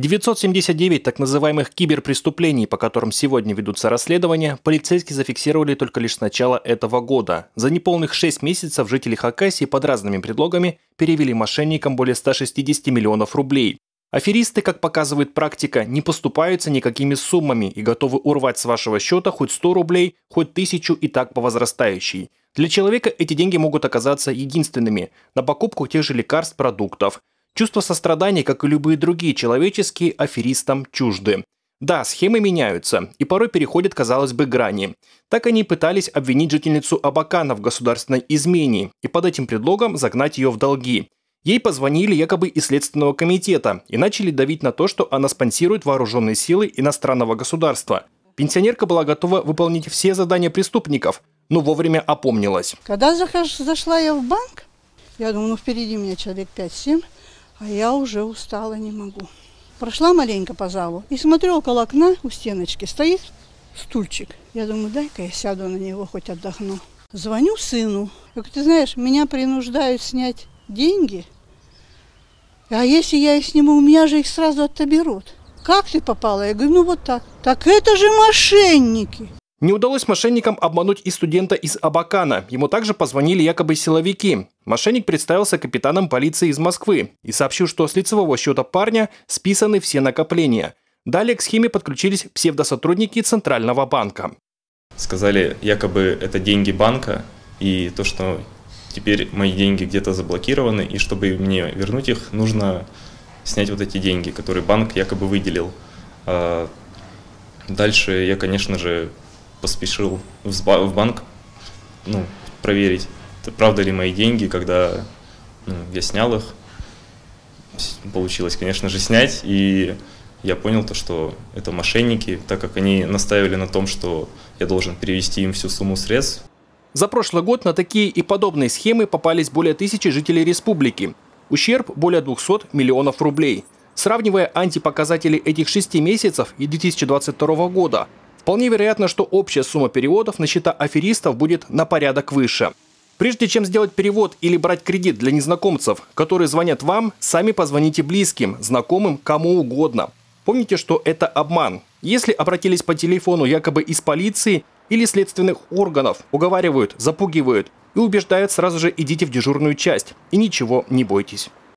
979 так называемых киберпреступлений, по которым сегодня ведутся расследования, полицейские зафиксировали только лишь с начала этого года. За неполных 6 месяцев жители Хакасии под разными предлогами перевели мошенникам более 160 миллионов рублей. Аферисты, как показывает практика, не поступаются никакими суммами и готовы урвать с вашего счета хоть 100 рублей, хоть 1000 и так по возрастающей. Для человека эти деньги могут оказаться единственными на покупку тех же лекарств, продуктов – Чувство сострадания, как и любые другие человеческие, аферистам чужды. Да, схемы меняются и порой переходят, казалось бы, грани. Так они пытались обвинить жительницу Абакана в государственной измене и под этим предлогом загнать ее в долги. Ей позвонили якобы из Следственного комитета и начали давить на то, что она спонсирует вооруженные силы иностранного государства. Пенсионерка была готова выполнить все задания преступников, но вовремя опомнилась. Когда зашла я в банк, я думаю, ну, впереди меня человек 5-7, а я уже устала, не могу. Прошла маленько по залу и смотрю, около окна у стеночки стоит стульчик. Я думаю, дай-ка я сяду на него, хоть отдохну. Звоню сыну. Я говорю, ты знаешь, меня принуждают снять деньги. А если я их сниму, у меня же их сразу отоберут. Как ты попала? Я говорю, ну вот так. Так это же мошенники. Не удалось мошенникам обмануть и студента из Абакана. Ему также позвонили якобы силовики. Мошенник представился капитаном полиции из Москвы и сообщил, что с лицевого счета парня списаны все накопления. Далее к схеме подключились псевдосотрудники Центрального банка. Сказали, якобы это деньги банка, и то, что теперь мои деньги где-то заблокированы, и чтобы мне вернуть их, нужно снять вот эти деньги, которые банк якобы выделил. А дальше я, конечно же, поспешил в банк ну, проверить, это правда ли мои деньги, когда ну, я снял их. Получилось, конечно же, снять, и я понял то, что это мошенники, так как они настаивали на том, что я должен перевести им всю сумму средств. За прошлый год на такие и подобные схемы попались более тысячи жителей республики. Ущерб более 200 миллионов рублей. Сравнивая антипоказатели этих шести месяцев и 2022 года, Вполне вероятно, что общая сумма переводов на счета аферистов будет на порядок выше. Прежде чем сделать перевод или брать кредит для незнакомцев, которые звонят вам, сами позвоните близким, знакомым, кому угодно. Помните, что это обман. Если обратились по телефону якобы из полиции или следственных органов, уговаривают, запугивают и убеждают сразу же идите в дежурную часть и ничего не бойтесь.